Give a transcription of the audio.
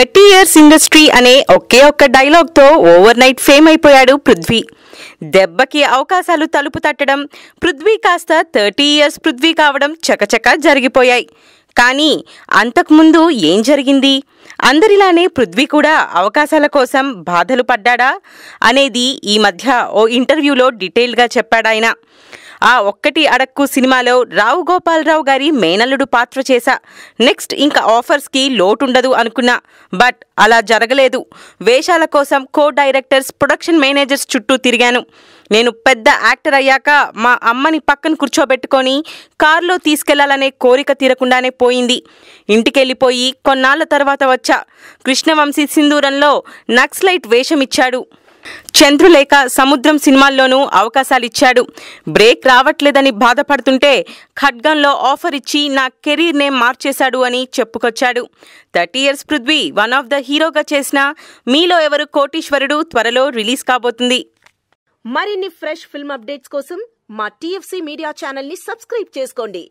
thirty years industry అనే ఒకే ఒక్క డైలాగ్తో over night fame అయిపోయాడు పృథ్వీ దెబ్బకి అవకాశాలు తలుపు తట్టడం పృథ్వీ కాస్త థర్టీ ఇయర్స్ పృథ్వీ కావడం చకచక జరిగిపోయాయి కానీ అంతకుముందు ఏం జరిగింది అందరిలానే పృథ్వీ కూడా అవకాశాల కోసం బాధలు పడ్డాడా అనేది ఈ మధ్య ఓ ఇంటర్వ్యూలో డీటెయిల్గా చెప్పాడాయన ఆ ఒక్కటి అడక్కు సినిమాలో రావు గోపాలరావు గారి మేనల్లుడు పాత్ర చేశా నెక్స్ట్ ఇంకా ఆఫర్స్కి లోటుండదు అనుకున్నా బట్ అలా జరగలేదు వేషాల కోసం కో డైరెక్టర్స్ ప్రొడక్షన్ మేనేజర్స్ చుట్టూ తిరిగాను నేను పెద్ద యాక్టర్ అయ్యాక మా అమ్మని పక్కన కూర్చోబెట్టుకొని కారులో తీసుకెళ్లాలనే కోరిక తీరకుండానే పోయింది ఇంటికెళ్ళిపోయి కొన్నాళ్ల తర్వాత వచ్చా కృష్ణవంశీ సింధూరంలో నక్స్లైట్ వేషమిచ్చాడు చంద్రులేఖ సముద్రం సినిమాల్లోనూ అవకాశాలిచ్చాడు బ్రేక్ రావట్లేదని బాధపడుతుంటే ఖడ్గంలో ఆఫర్ ఇచ్చి నా కెరీర్నే మార్చేశాడు అని చెప్పుకొచ్చాడు thirty years Prithvi one of the హీరోగా చేసిన మీలో ఎవరు కోటీశ్వరుడు త్వరలో రిలీజ్ కాబోతుంది మరిన్ని ఫ్రెష్ ఫిల్మ్ అప్డేట్స్ కోసం మా టీఎఫ్సీ మీడియా ఛానల్ని సబ్స్క్రైబ్ చేసుకోండి